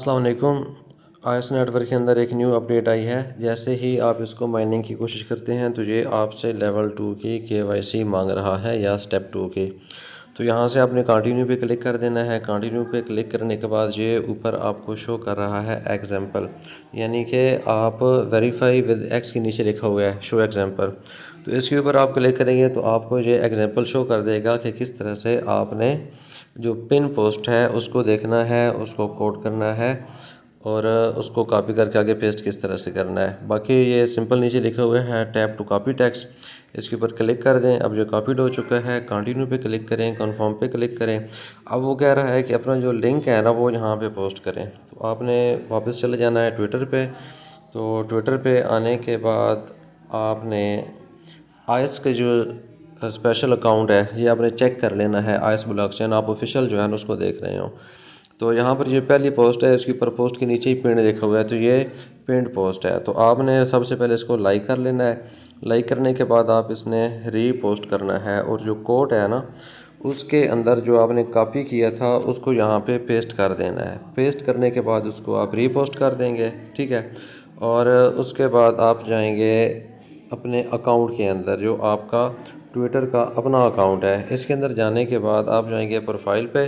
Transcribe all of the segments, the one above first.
असलकुम आयस नेटवर्क के अंदर एक न्यू अपडेट आई है जैसे ही आप इसको माइनिंग की कोशिश करते हैं तो ये आपसे लेवल टू की के मांग रहा है या स्टेप टू की तो यहाँ से आपने कंटिन्यू पे क्लिक कर देना है कंटिन्यू पे क्लिक करने के बाद ये ऊपर आपको शो कर रहा है एग्जांपल यानी कि आप वेरीफाई विद एक्स के नीचे लिखा हुआ है शो एग्जांपल तो इसके ऊपर आप क्लिक करेंगे तो आपको ये एग्जांपल शो कर देगा कि किस तरह से आपने जो पिन पोस्ट है उसको देखना है उसको कोड करना है और उसको कॉपी करके आगे पेस्ट किस तरह से करना है बाकी ये सिंपल नीचे लिखे हुए हैं टैप टू कॉपी टैक्स इसके ऊपर क्लिक कर दें अब जो कॉपीड हो चुका है कंटिन्यू पे क्लिक करें कन्फर्म पे क्लिक करें अब वो कह रहा है कि अपना जो लिंक है ना वो यहाँ पे पोस्ट करें तो आपने वापस चले जाना है ट्विटर पे तो ट्विटर पे आने के बाद आपने आयस के जो स्पेशल अकाउंट है ये आपने चेक कर लेना है आयस चैन आप ऑफिशियल जो है ना उसको देख रहे हो तो यहाँ पर ये पहली पोस्ट है इसके ऊपर पोस्ट के नीचे ही पिंड देखा हुआ है तो ये पिंड पोस्ट है तो आपने सबसे पहले इसको लाइक कर लेना है लाइक करने के बाद आप इसने रीपोस्ट करना है और जो कोट है ना उसके अंदर जो आपने कॉपी किया था उसको यहाँ पे पेस्ट कर देना है पेस्ट करने के बाद उसको आप रीपोस्ट कर देंगे ठीक है और उसके बाद आप जाएंगे अपने अकाउंट के अंदर जो आपका ट्विटर का अपना अकाउंट है इसके अंदर जाने के बाद आप जाएंगे प्रोफाइल पे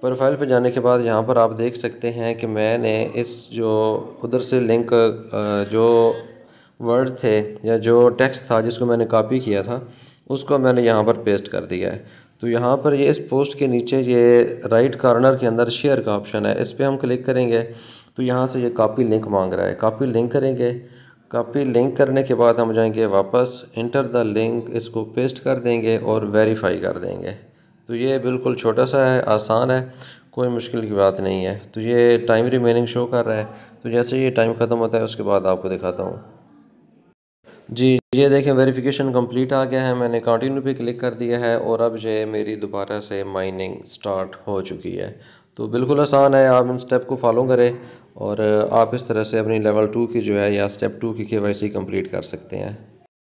प्रोफाइल पे जाने के बाद यहाँ पर आप देख सकते हैं कि मैंने इस जो उधर से लिंक जो वर्ड थे या जो टेक्स्ट था जिसको मैंने कॉपी किया था उसको मैंने यहाँ पर पेस्ट कर दिया है तो यहाँ पर ये इस पोस्ट के नीचे ये राइट कॉर्नर के अंदर शेयर का ऑप्शन है इस पर हम क्लिक करेंगे तो यहाँ से ये कॉपी लिंक मांग रहा है कॉपी लिंक करेंगे कॉपी लिंक करने के बाद हम जाएंगे वापस इंटर द लिंक इसको पेस्ट कर देंगे और वेरीफाई कर देंगे तो ये बिल्कुल छोटा सा है आसान है कोई मुश्किल की बात नहीं है तो ये टाइम रिमेनिंग शो कर रहा है तो जैसे ये टाइम ख़त्म होता है उसके बाद आपको दिखाता हूँ जी ये देखें वेरिफिकेशन कंप्लीट आ गया है मैंने कंटिन्यू पे क्लिक कर दिया है और अब ये मेरी दोबारा से माइनिंग स्टार्ट हो चुकी है तो बिल्कुल आसान है आप इन स्टेप को फॉलो करें और आप इस तरह से अपनी लेवल टू की जो है या स्टेप टू की के कंप्लीट कम्प्लीट कर सकते हैं